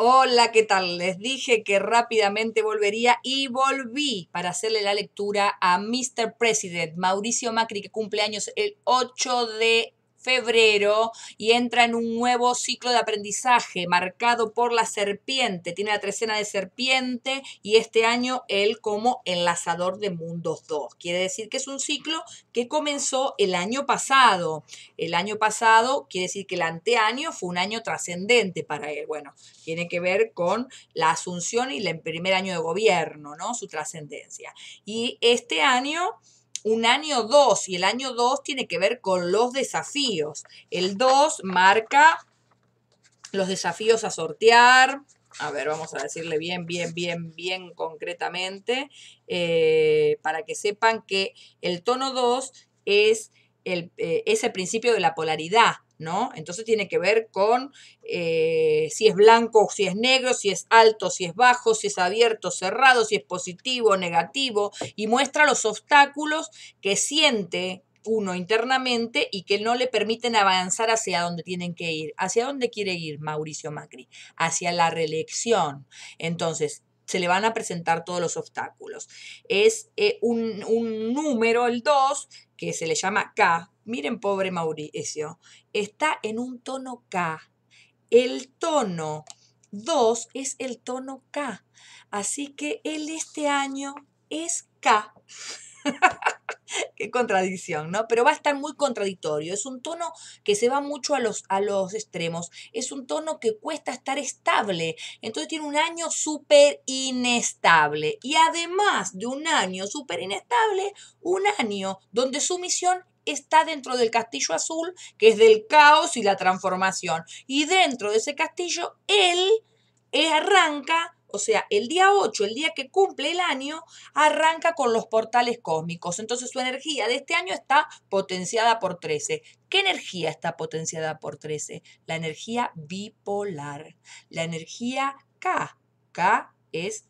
Hola, ¿qué tal? Les dije que rápidamente volvería y volví para hacerle la lectura a Mr. President, Mauricio Macri, que cumple años el 8 de febrero y entra en un nuevo ciclo de aprendizaje marcado por la serpiente. Tiene la trecena de serpiente y este año él como enlazador de mundos 2. Quiere decir que es un ciclo que comenzó el año pasado. El año pasado quiere decir que el anteaño fue un año trascendente para él. Bueno, tiene que ver con la asunción y el primer año de gobierno, ¿no? Su trascendencia. Y este año un año 2 y el año 2 tiene que ver con los desafíos. El 2 marca los desafíos a sortear. A ver, vamos a decirle bien, bien, bien, bien concretamente, eh, para que sepan que el tono 2 es el, eh, es el principio de la polaridad ¿no? Entonces tiene que ver con eh, si es blanco o si es negro, si es alto, si es bajo, si es abierto, cerrado, si es positivo o negativo, y muestra los obstáculos que siente uno internamente y que no le permiten avanzar hacia donde tienen que ir. ¿Hacia dónde quiere ir Mauricio Macri? Hacia la reelección. Entonces, se le van a presentar todos los obstáculos. Es eh, un, un número, el 2, que se le llama K, miren pobre Mauricio, está en un tono K. El tono 2 es el tono K. Así que él este año es K. Qué contradicción, ¿no? Pero va a estar muy contradictorio. Es un tono que se va mucho a los, a los extremos. Es un tono que cuesta estar estable. Entonces tiene un año súper inestable. Y además de un año súper inestable, un año donde su misión está dentro del castillo azul, que es del caos y la transformación. Y dentro de ese castillo, él arranca o sea, el día 8, el día que cumple el año, arranca con los portales cósmicos. Entonces su energía de este año está potenciada por 13. ¿Qué energía está potenciada por 13? La energía bipolar. La energía K. K es,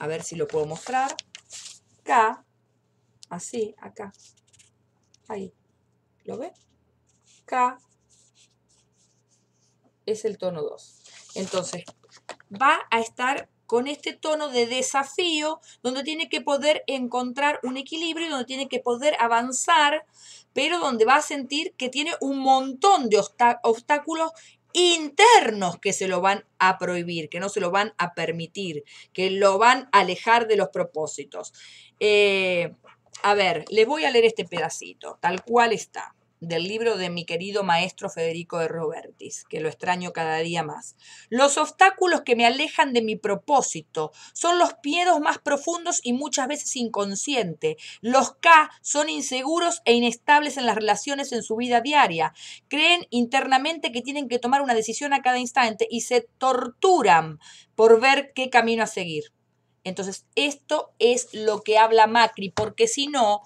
a ver si lo puedo mostrar. K, así, acá. Ahí. ¿Lo ve? K es el tono 2. Entonces, va a estar con este tono de desafío, donde tiene que poder encontrar un equilibrio, donde tiene que poder avanzar, pero donde va a sentir que tiene un montón de obstáculos internos que se lo van a prohibir, que no se lo van a permitir, que lo van a alejar de los propósitos. Eh, a ver, les voy a leer este pedacito, tal cual está del libro de mi querido maestro Federico de Robertis, que lo extraño cada día más. Los obstáculos que me alejan de mi propósito son los piedos más profundos y muchas veces inconscientes. Los K son inseguros e inestables en las relaciones en su vida diaria. Creen internamente que tienen que tomar una decisión a cada instante y se torturan por ver qué camino a seguir. Entonces, esto es lo que habla Macri, porque si no,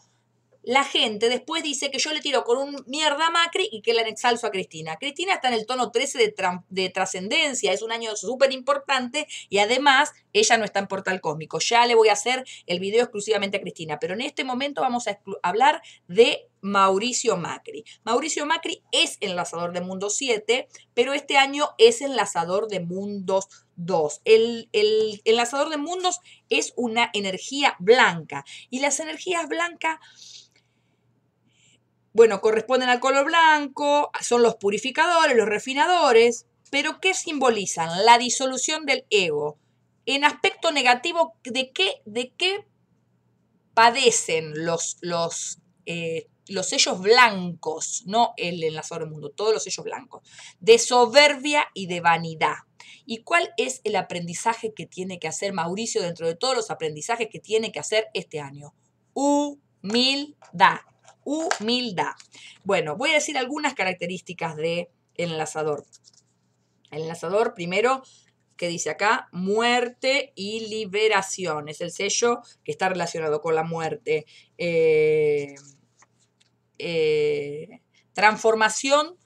la gente después dice que yo le tiro con un mierda a Macri y que la exalzo a Cristina. Cristina está en el tono 13 de, trascendencia, es un año súper importante y además ella no está en Portal Cósmico. Ya le voy a hacer el video exclusivamente a Cristina, pero en este momento vamos a hablar de Mauricio Macri. Mauricio Macri es enlazador de Mundo 7, pero este año es enlazador de Mundos 2. El, el, enlazador de Mundos es una energía blanca y las energías blancas bueno, corresponden al color blanco, son los purificadores, los refinadores, pero ¿qué simbolizan? La disolución del ego. En aspecto negativo, ¿de qué, de qué padecen los, los, eh, los sellos blancos? No el enlazador del mundo, todos los sellos blancos. De soberbia y de vanidad. ¿Y cuál es el aprendizaje que tiene que hacer Mauricio dentro de todos los aprendizajes que tiene que hacer este año? Humildad humildad. Bueno, voy a decir algunas características del de enlazador. El enlazador, primero, que dice acá, muerte y liberación. Es el sello que está relacionado con la muerte. Eh, eh, transformación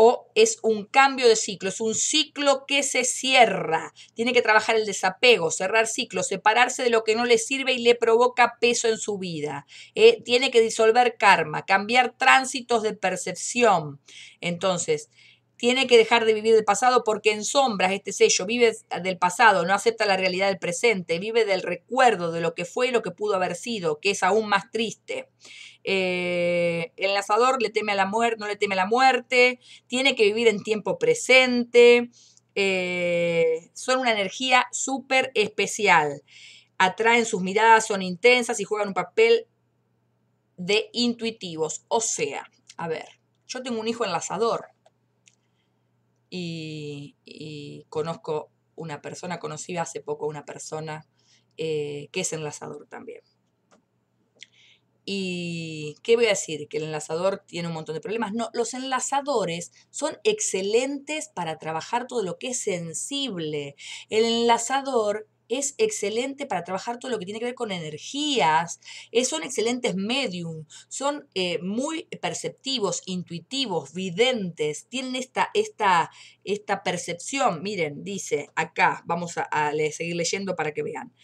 o es un cambio de ciclo, es un ciclo que se cierra. Tiene que trabajar el desapego, cerrar ciclos, separarse de lo que no le sirve y le provoca peso en su vida. Eh, tiene que disolver karma, cambiar tránsitos de percepción. Entonces, tiene que dejar de vivir del pasado porque en sombras este sello vive del pasado, no acepta la realidad del presente, vive del recuerdo de lo que fue y lo que pudo haber sido, que es aún más triste. Eh, el enlazador le teme a la muerte, no le teme a la muerte, tiene que vivir en tiempo presente, eh, son una energía súper especial, atraen sus miradas, son intensas y juegan un papel de intuitivos. O sea, a ver, yo tengo un hijo enlazador y, conozco una persona, conocida hace poco una persona eh, que es enlazador también. ¿Y qué voy a decir? ¿Que el enlazador tiene un montón de problemas? No, los enlazadores son excelentes para trabajar todo lo que es sensible. El enlazador es excelente para trabajar todo lo que tiene que ver con energías, es, son excelentes medium, son eh, muy perceptivos, intuitivos, videntes, tienen esta, esta, esta percepción. Miren, dice acá, vamos a, seguir leyendo para que vean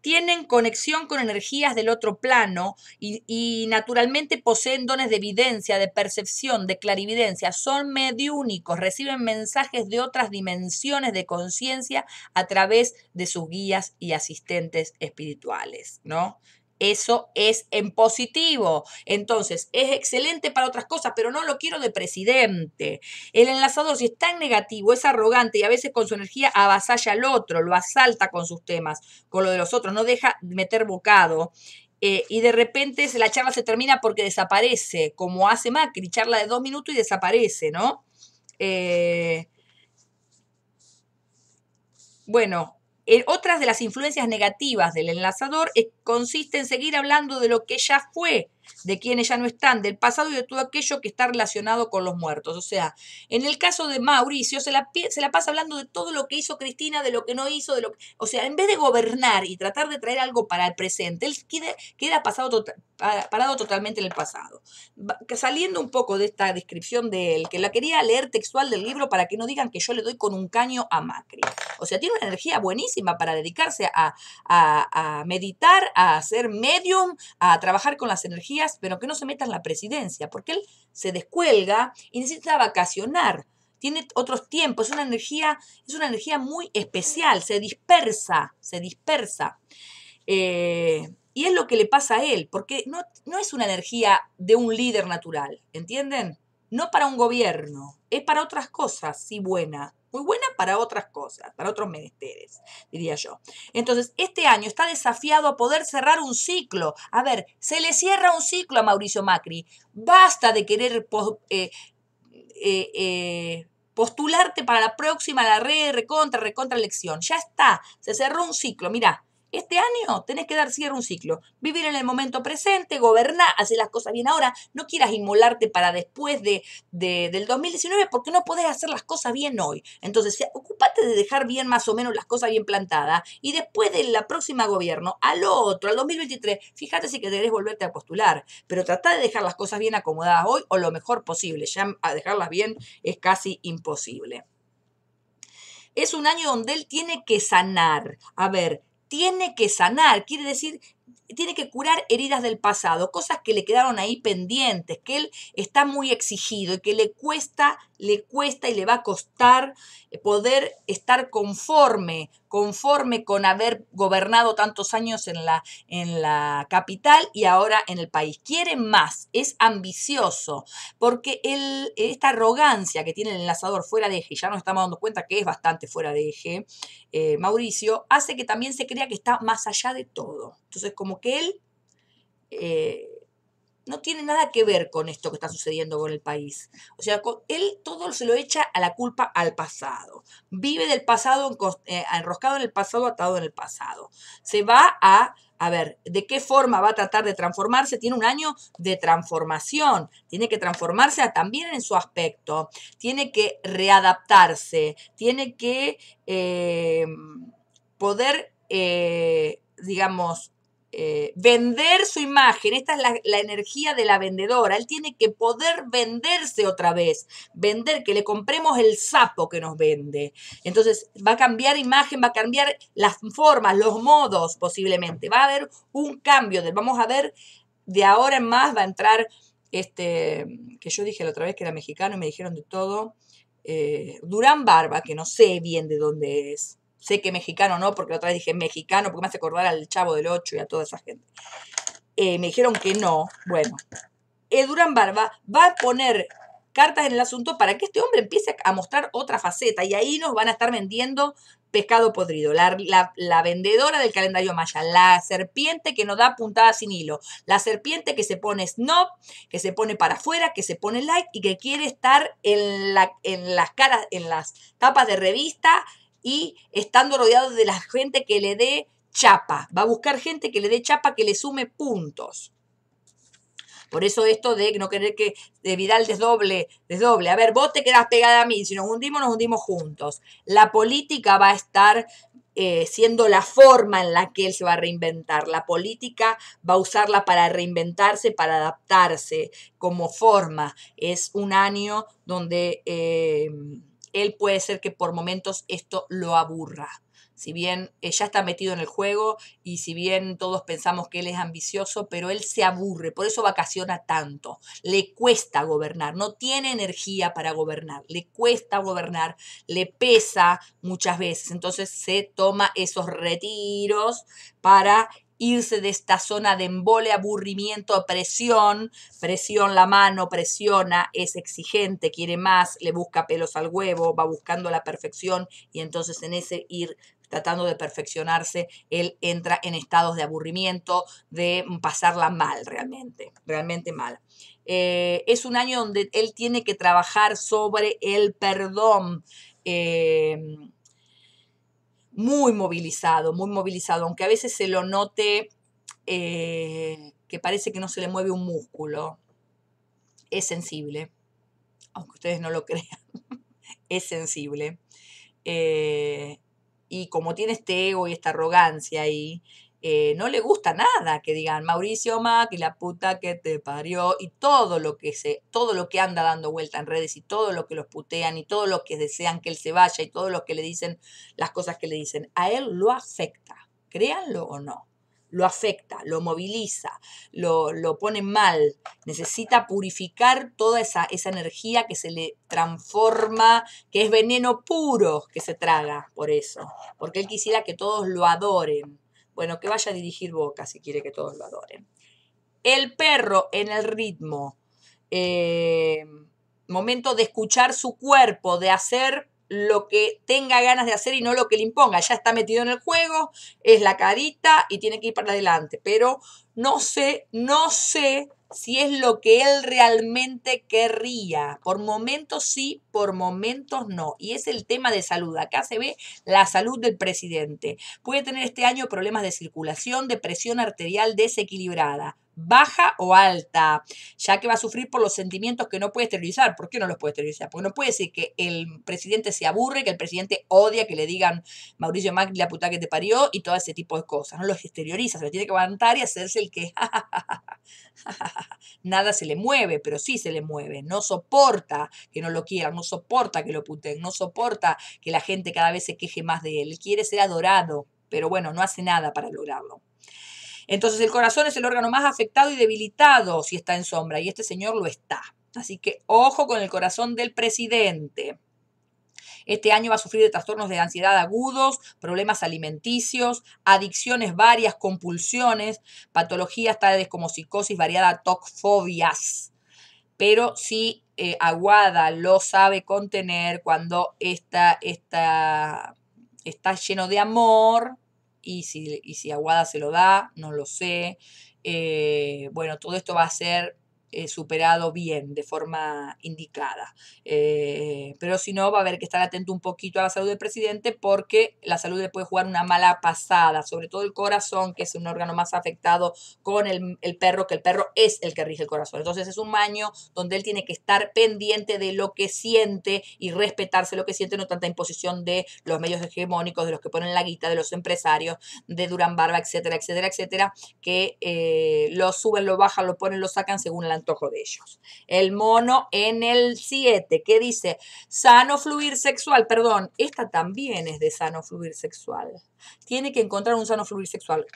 tienen conexión con energías del otro plano y, naturalmente poseen dones de evidencia, de percepción, de clarividencia. Son mediúnicos, reciben mensajes de otras dimensiones de conciencia a través de sus guías y asistentes espirituales, ¿no? Eso es en positivo. Entonces, es excelente para otras cosas, pero no lo quiero de presidente. El enlazador, si es tan negativo, es arrogante y a veces con su energía avasalla al otro, lo asalta con sus temas, con lo de los otros, no deja meter bocado. Eh, y de repente la charla se termina porque desaparece, como hace Macri, charla de dos minutos y desaparece, ¿no? Eh, bueno, eh, otras de las influencias negativas del enlazador eh, consiste en seguir hablando de lo que ya fue, de quienes ya no están, del pasado y de todo aquello que está relacionado con los muertos. O sea, en el caso de Mauricio, se la, se la pasa hablando de todo lo que hizo Cristina, de lo que no hizo, de lo o sea, en vez de gobernar y tratar de traer algo para el presente, él queda, pasado tota, parado totalmente en el pasado. Saliendo un poco de esta descripción de él, que la quería leer textual del libro para que no digan que yo le doy con un caño a Macri. O sea, tiene una energía buenísima para dedicarse a, a meditar, a hacer medium, a trabajar con las energías pero que no se meta en la presidencia, porque él se descuelga y necesita vacacionar. Tiene otros tiempos, es una energía, es una energía muy especial, se dispersa, se dispersa. Eh, y es lo que le pasa a él, porque no, no es una energía de un líder natural, ¿entienden? no para un gobierno, es para otras cosas, sí buena, muy buena para otras cosas, para otros menesteres, diría yo. Entonces, este año está desafiado a poder cerrar un ciclo. A ver, se le cierra un ciclo a Mauricio Macri. Basta de querer eh, eh, eh, postularte para la próxima, la red, recontra, recontra elección. Ya está, se cerró un ciclo. Mirá, este año tenés que dar cierre a un ciclo, vivir en el momento presente, gobernar, hacer las cosas bien ahora, no quieras inmolarte para después de, del 2019 porque no podés hacer las cosas bien hoy. Entonces, eh, ocupate de dejar bien más o menos las cosas bien plantadas y después de la próxima gobierno, al otro, al 2023, fíjate si querés volverte a postular, pero trata de dejar las cosas bien acomodadas hoy o lo mejor posible, ya a dejarlas bien es casi imposible. Es un año donde él tiene que sanar. A ver, tiene que sanar, quiere decir, tiene que curar heridas del pasado, cosas que le quedaron ahí pendientes, que él está muy exigido y que le cuesta le cuesta y le va a costar eh, poder estar conforme, conforme con haber gobernado tantos años en la, en la capital y ahora en el país. Quiere más, es ambicioso, porque esta arrogancia que tiene el enlazador fuera de eje, ya nos estamos dando cuenta que es bastante fuera de eje, eh, Mauricio, hace que también se crea que está más allá de todo. Entonces, como que él... Eh, no tiene nada que ver con esto que está sucediendo con el país. O sea, él todo se lo echa a la culpa al pasado. Vive del pasado eh, enroscado en el pasado, atado en el pasado. Se va a, a ver, ¿de qué forma va a tratar de transformarse? Tiene un año de transformación. Tiene que transformarse también en su aspecto. Tiene que readaptarse. Tiene que eh, poder, eh, digamos, eh, vender su imagen. Esta es la, energía de la vendedora. Él tiene que poder venderse otra vez. Vender, que le compremos el sapo que nos vende. Entonces va a cambiar imagen, va a cambiar las formas, los modos posiblemente. Va a haber un cambio. vamos a ver, de ahora en más va a entrar este, que yo dije la otra vez que era mexicano y me dijeron de todo. Eh, Durán Barba, que no sé bien de dónde es. Sé que mexicano no, porque la otra vez dije mexicano, porque me hace acordar al Chavo del Ocho y a toda esa gente. Eh, me dijeron que no. Bueno, eh, Durán Barba va a poner cartas en el asunto para que este hombre empiece a mostrar otra faceta y ahí nos van a estar vendiendo pescado podrido, la, vendedora del calendario maya, la serpiente que nos da puntada sin hilo, la serpiente que se pone snob, que se pone para afuera, que se pone like y que quiere estar en, la, en las caras, en las tapas de revista, y estando rodeado de la gente que le dé chapa. Va a buscar gente que le dé chapa, que le sume puntos. Por eso esto de no querer que de Vidal desdoble, desdoble. A ver, vos te quedás pegada a mí. Si nos hundimos, nos hundimos juntos. La política va a estar eh, siendo la forma en la que él se va a reinventar. La política va a usarla para reinventarse, para adaptarse como forma. Es un año donde... Eh, él puede ser que por momentos esto lo aburra. Si bien eh, ya está metido en el juego y si bien todos pensamos que él es ambicioso, pero él se aburre, por eso vacaciona tanto. Le cuesta gobernar, no tiene energía para gobernar, le cuesta gobernar, le pesa muchas veces. Entonces se toma esos retiros para irse de esta zona de embole, aburrimiento, presión, presión la mano, presiona, es exigente, quiere más, le busca pelos al huevo, va buscando la perfección y entonces en ese ir tratando de perfeccionarse, él entra en estados de aburrimiento, de pasarla mal realmente, realmente mal. Eh, es un año donde él tiene que trabajar sobre el perdón. Eh, muy movilizado, muy movilizado, aunque a veces se lo note eh, que parece que no se le mueve un músculo. Es sensible, aunque ustedes no lo crean, es sensible. Eh, y como tiene este ego y esta arrogancia ahí, eh, no le gusta nada que digan Mauricio Mac y la puta que te parió y todo lo que se, todo lo que anda dando vuelta en redes y todo lo que los putean y todo lo que desean que él se vaya y todo lo que le dicen las cosas que le dicen, a él lo afecta, créanlo o no, lo afecta, lo moviliza, lo, lo pone mal, necesita purificar toda esa, esa energía que se le transforma, que es veneno puro que se traga por eso, porque él quisiera que todos lo adoren bueno, que vaya a dirigir Boca si quiere que todos lo adoren. El perro en el ritmo. Eh, momento de escuchar su cuerpo, de hacer lo que tenga ganas de hacer y no lo que le imponga. Ya está metido en el juego, es la carita y tiene que ir para adelante. Pero no sé, no sé si es lo que él realmente querría. Por momentos sí, por momentos no. Y es el tema de salud. Acá se ve la salud del presidente. Puede tener este año problemas de circulación, de presión arterial desequilibrada baja o alta, ya que va a sufrir por los sentimientos que no puede exteriorizar. ¿Por qué no los puede exteriorizar? Porque no puede decir que el presidente se aburre, que el presidente odia que le digan Mauricio Macri la puta que te parió y todo ese tipo de cosas. No los exterioriza, se los tiene que aguantar y hacerse el que... nada se le mueve, pero sí se le mueve, no soporta que no lo quieran, no soporta que lo puten, no soporta que la gente cada vez se queje más de él, quiere ser adorado, pero bueno, no hace nada para lograrlo. Entonces el corazón es el órgano más afectado y debilitado si está en sombra, y este señor lo está. Así que ojo con el corazón del presidente. Este año va a sufrir de trastornos de ansiedad agudos, problemas alimenticios, adicciones varias, compulsiones, patologías tales como psicosis variada, fobias. Pero si eh, Aguada lo sabe contener cuando está, está, está lleno de amor, y si, Aguada se lo da, no lo sé. Eh, bueno, todo esto va a ser eh, superado bien, de forma indicada. Eh, pero si no, va a haber que estar atento un poquito a la salud del presidente porque la salud le puede jugar una mala pasada, sobre todo el corazón, que es un órgano más afectado con el, perro, que el perro es el que rige el corazón. Entonces es un maño donde él tiene que estar pendiente de lo que siente y respetarse lo que siente, no tanta imposición de los medios hegemónicos, de los que ponen la guita, de los empresarios, de Durán Barba, etcétera, etcétera, etcétera, que eh, lo suben, lo bajan, lo ponen, lo sacan según la antojo de ellos. El mono en el 7, que dice sano fluir sexual, perdón, esta también es de sano fluir sexual. Tiene que encontrar un sano fluir sexual.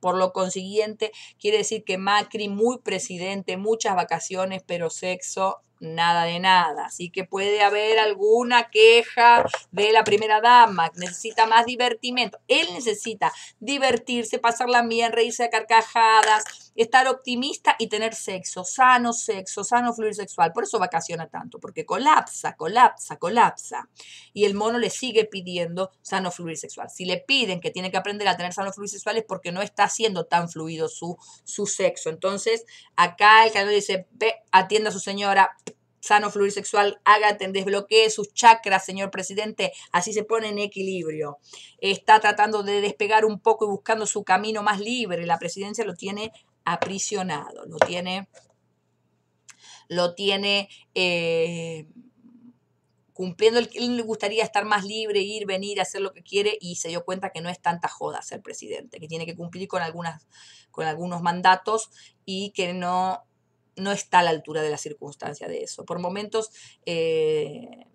por lo consiguiente, quiere decir que Macri, muy presidente, muchas vacaciones, pero sexo nada de nada. Así que puede haber alguna queja de la primera dama. Necesita más divertimento. Él necesita divertirse, pasarla bien, reírse a carcajadas estar optimista y tener sexo, sano sexo, sano fluir sexual. Por eso vacaciona tanto, porque colapsa, colapsa, colapsa. Y el mono le sigue pidiendo sano fluir sexual. Si le piden que tiene que aprender a tener sano fluir sexual es porque no está haciendo tan fluido su, su sexo. Entonces, acá el canal dice, atienda a su señora, sano fluir sexual, hágate, desbloquee sus chakras, señor presidente, así se pone en equilibrio. Está tratando de despegar un poco y buscando su camino más libre, la presidencia lo tiene aprisionado, lo tiene, lo tiene eh, cumpliendo, él le gustaría estar más libre, ir, venir, hacer lo que quiere y se dio cuenta que no es tanta joda ser presidente, que tiene que cumplir con, algunas, con algunos mandatos y que no, no está a la altura de la circunstancia de eso. Por momentos eh,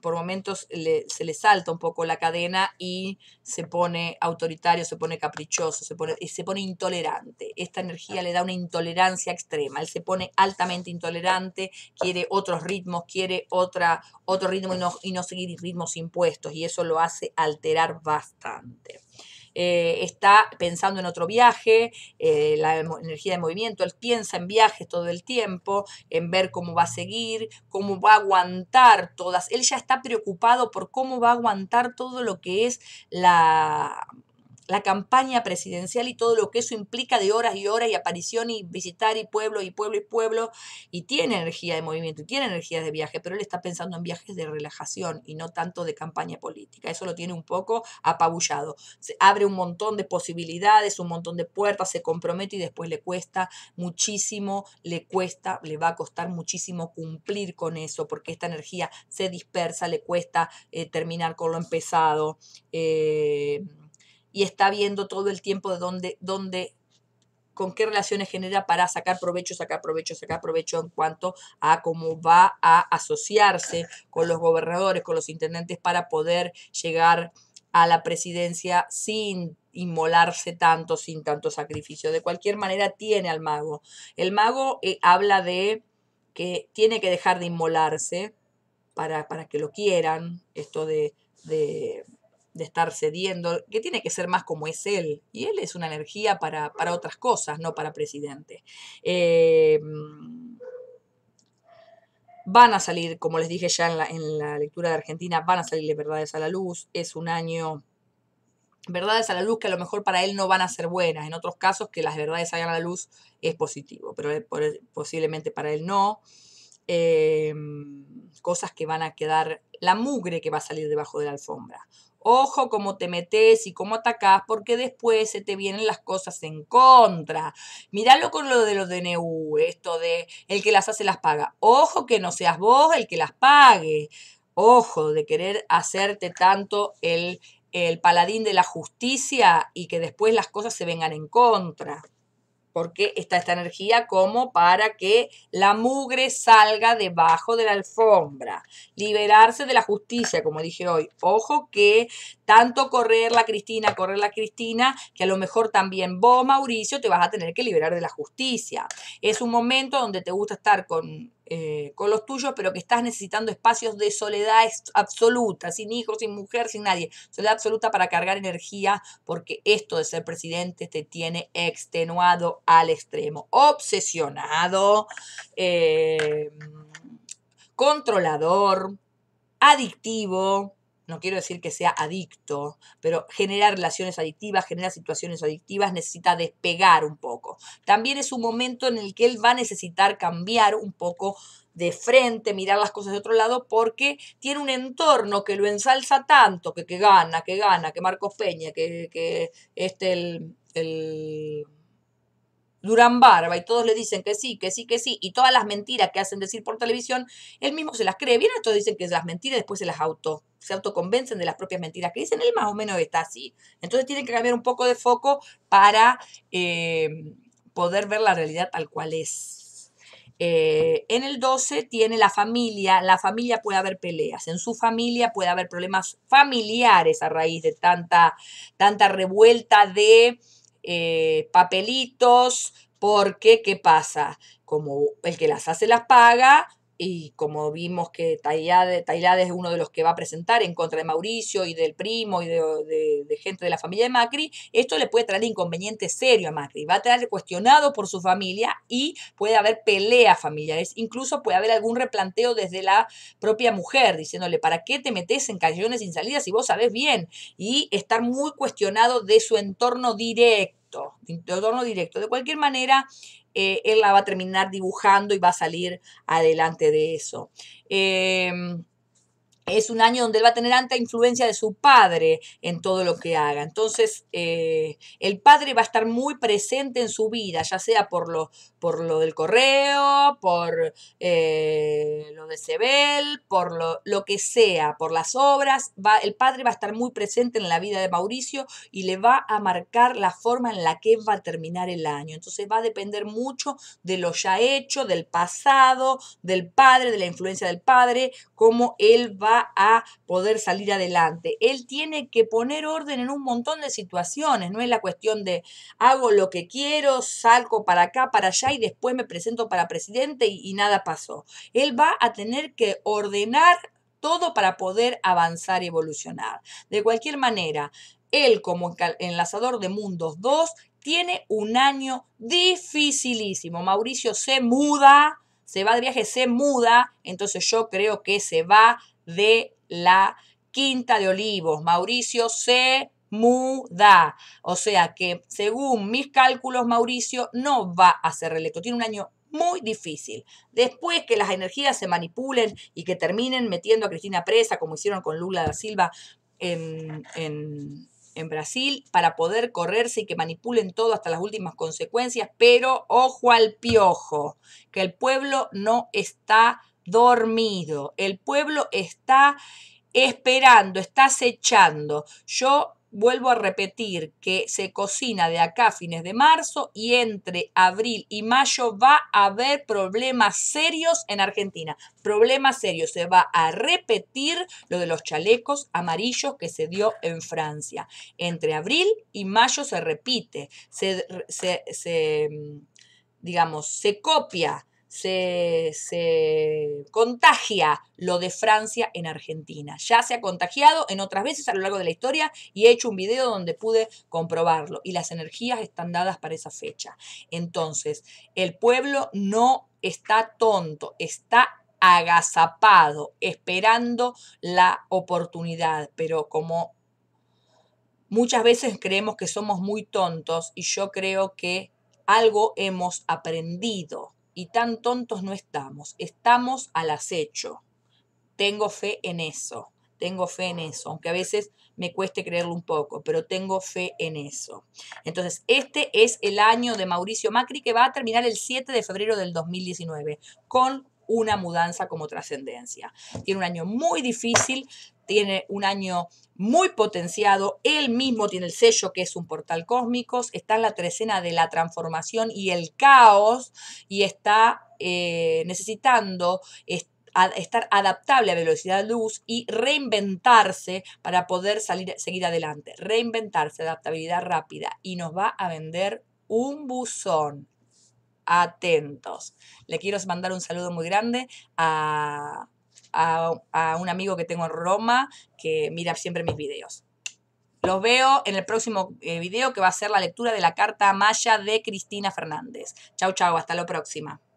por momentos le, se le salta un poco la cadena y se pone autoritario, se pone caprichoso, se pone, se pone intolerante. Esta energía le da una intolerancia extrema. Él se pone altamente intolerante, quiere otros ritmos, quiere otra, otro ritmo y no, y no seguir ritmos impuestos. Y eso lo hace alterar bastante. Eh, está pensando en otro viaje, eh, la energía de movimiento, él piensa en viajes todo el tiempo, en ver cómo va a seguir, cómo va a aguantar todas, él ya está preocupado por cómo va a aguantar todo lo que es la la campaña presidencial y todo lo que eso implica de horas y horas y aparición y visitar y pueblo y pueblo y pueblo. Y tiene energía de movimiento y tiene energía de viaje, pero él está pensando en viajes de relajación y no tanto de campaña política. Eso lo tiene un poco apabullado. Se abre un montón de posibilidades, un montón de puertas, se compromete y después le cuesta muchísimo, le cuesta, le va a costar muchísimo cumplir con eso porque esta energía se dispersa, le cuesta eh, terminar con lo empezado. Eh, y está viendo todo el tiempo de dónde, con qué relaciones genera para sacar provecho, sacar provecho, sacar provecho en cuanto a cómo va a asociarse con los gobernadores, con los intendentes para poder llegar a la presidencia sin inmolarse tanto, sin tanto sacrificio. De cualquier manera, tiene al mago. El mago eh, habla de que tiene que dejar de inmolarse para, que lo quieran, esto de de estar cediendo, que tiene que ser más como es él. Y él es una energía para, otras cosas, no para presidente. Eh, mm, van a salir, como les dije ya en la, en la lectura de Argentina, van a salir verdades a la luz. Es un año verdades a la luz que a lo mejor para él no van a ser buenas. En otros casos que las verdades salgan a la luz es positivo, pero eh, posiblemente para él no. Eh, cosas que van a quedar, la mugre que va a salir debajo de la alfombra. Ojo cómo te metes y cómo atacás, porque después se te vienen las cosas en contra. Míralo con lo de los DNU, esto de el que las hace las paga. Ojo que no seas vos el que las pague. Ojo de querer hacerte tanto el, el paladín de la justicia y que después las cosas se vengan en contra porque está esta energía como para que la mugre salga debajo de la alfombra, liberarse de la justicia, como dije hoy. Ojo que tanto correr la Cristina, correr la Cristina, que a lo mejor también vos, Mauricio, te vas a tener que liberar de la justicia. Es un momento donde te gusta estar con eh, con los tuyos, pero que estás necesitando espacios de soledad absoluta, sin hijos, sin mujer, sin nadie. Soledad absoluta para cargar energía, porque esto de ser presidente te tiene extenuado al extremo, obsesionado, eh, controlador, adictivo, no quiero decir que sea adicto, pero generar relaciones adictivas, generar situaciones adictivas, necesita despegar un poco. También es un momento en el que él va a necesitar cambiar un poco de frente, mirar las cosas de otro lado, porque tiene un entorno que lo ensalza tanto, que, gana, que gana, que Marcos Peña, que, este el Durán Barba y todos le dicen que sí, que sí, que sí, y todas las mentiras que hacen decir por televisión, él mismo se las cree. Bien, todos dicen que las mentiras después se las auto, se autoconvencen de las propias mentiras que dicen, él más o menos está así. Entonces tienen que cambiar un poco de foco para eh, poder ver la realidad tal cual es. Eh, en el 12 tiene la familia, la familia puede haber peleas, en su familia puede haber problemas familiares a raíz de tanta, tanta revuelta de eh, papelitos, porque ¿qué pasa? Como el que las hace las paga, y como vimos que Tailade, es uno de los que va a presentar en contra de Mauricio y del primo y de, gente de la familia de Macri, esto le puede traer inconveniente serio a Macri. Va a traer cuestionado por su familia y puede haber peleas familiares. Incluso puede haber algún replanteo desde la propia mujer, diciéndole, ¿para qué te metes en callejones sin salida si vos sabés bien? Y estar muy cuestionado de su entorno directo. entorno directo. De cualquier manera, eh, él la va a terminar dibujando y va a salir adelante de eso. Em, es un año donde él va a tener alta influencia de su padre en todo lo que haga. Entonces, eh, el padre va a estar muy presente en su vida, ya sea por lo, por lo del correo, por eh, lo de Sebel, por lo, que sea, por las obras. Va, el padre va a estar muy presente en la vida de Mauricio y le va a marcar la forma en la que va a terminar el año. Entonces, va a depender mucho de lo ya hecho, del pasado, del padre, de la influencia del padre, cómo él va a poder salir adelante. Él tiene que poner orden en un montón de situaciones, no es la cuestión de hago lo que quiero, salgo para acá, para allá y después me presento para presidente y, y nada pasó. Él va a tener que ordenar todo para poder avanzar y evolucionar. De cualquier manera, él como enlazador de Mundos 2 tiene un año dificilísimo. Mauricio se muda, se va de viaje, se muda, entonces yo creo que se va de la Quinta de Olivos. Mauricio se muda. O sea que, según mis cálculos, Mauricio no va a ser reelecto. Tiene un año muy difícil. Después que las energías se manipulen y que terminen metiendo a Cristina presa, como hicieron con Lula da Silva en, en Brasil, para poder correrse y que manipulen todo hasta las últimas consecuencias. Pero ojo al piojo, que el pueblo no está dormido. El pueblo está esperando, está acechando. Yo vuelvo a repetir que se cocina de acá a fines de marzo y entre abril y mayo va a haber problemas serios en Argentina. Problemas serios. Se va a repetir lo de los chalecos amarillos que se dio en Francia. Entre abril y mayo se repite. se, se mm, digamos, se copia se, contagia lo de Francia en Argentina. Ya se ha contagiado en otras veces a lo largo de la historia y he hecho un video donde pude comprobarlo. Y las energías están dadas para esa fecha. Entonces, el pueblo no está tonto, está agazapado, esperando la oportunidad, pero como muchas veces creemos que somos muy tontos y yo creo que algo hemos aprendido y tan tontos no estamos, estamos al acecho. Tengo fe en eso, tengo fe en eso, aunque a veces me cueste creerlo un poco, pero tengo fe en eso. Entonces, este es el año de Mauricio Macri que va a terminar el 7 de febrero del 2019 con una mudanza como trascendencia. Tiene un año muy difícil, tiene un año muy potenciado, él mismo tiene el sello que es un portal cósmicos, está en la trecena de la transformación y el caos y está eh, necesitando... estar adaptable a velocidad de luz y reinventarse para poder salir, seguir adelante. Reinventarse, adaptabilidad rápida. Y nos va a vender un buzón. Atentos. Le quiero mandar un saludo muy grande a a, un amigo que tengo en Roma que mira siempre mis videos. Los veo en el próximo eh, video que va a ser la lectura de la carta maya de Cristina Fernández. Chau, chau, hasta la próxima.